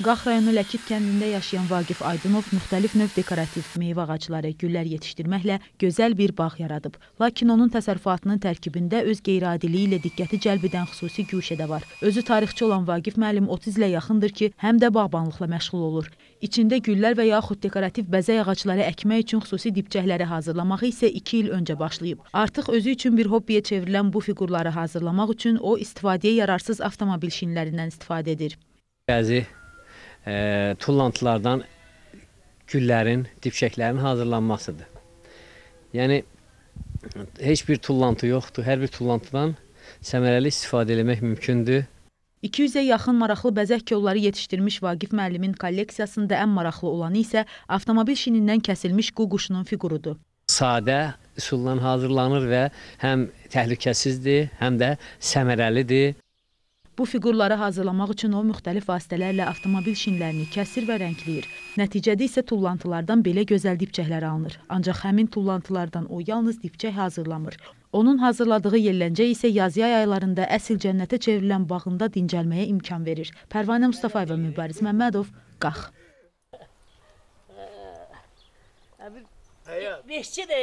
Qax rayonu Ləkib kəndində yaşayan Vaqif Aydınov müxtəlif növ dekorativ meyvə ağacları, güllər yetişdirməklə gözəl bir bağ yaradıb. Lakin onun təsərrüfatının tərkibində öz qeyri-adiliyi ilə diqqəti cəlb edən xüsusi güşə də var. Özü tarixçi olan Vaqif müəllim 30 ilə yaxındır ki, həm də bağbanlıqla məşğul olur. İçində güllər və yaxud dekorativ bəzək ağacları əkmək üçün xüsusi dibçəkləri hazırlamağı isə 2 il öncə başlayıb. Artıq özü üçün bir hobbiyə çevrilən bu fiqurları hazırlamaq üçün o istifadəyə yararsız avtomobil şinlərindən istifadə edir. Bəzi e, tullantılardan güllərin, dipçəklərin hazırlanmasıdır. Yəni heç bir tullantı yoxdur. Hər bir tullantıdan səmərəli istifadə etmək mümkündür. 200-ə yaxın maraqlı bəzək kolları yetişdirmiş Vaqif müəllimin kolleksiyasında ən maraqlı olanı isə avtomobil şinindən kəsilmiş qu quşunun fiqurudur. Sadə üsulla hazırlanır və həm təhlükəsizdir, həm də səmərəlidir. Bu fiqurları hazırlamaq üçün o müxtəlif vasitələrlə avtomobil şinlərini kəsir və rəngləyir. Nəticədə isə tullantılardan belə gözəl dipçəklər alınır. Ancaq həmin tullantılardan o yalnız dipçək hazırlamır. Onun hazırladığı yelləncək isə yaz-yay aylarında əsl cənnətə çevrilən bağında dincəlməyə imkan verir. Pərvanə Mustafayeva, Mübariz Məmmədov, Qax. 5 dəqiqə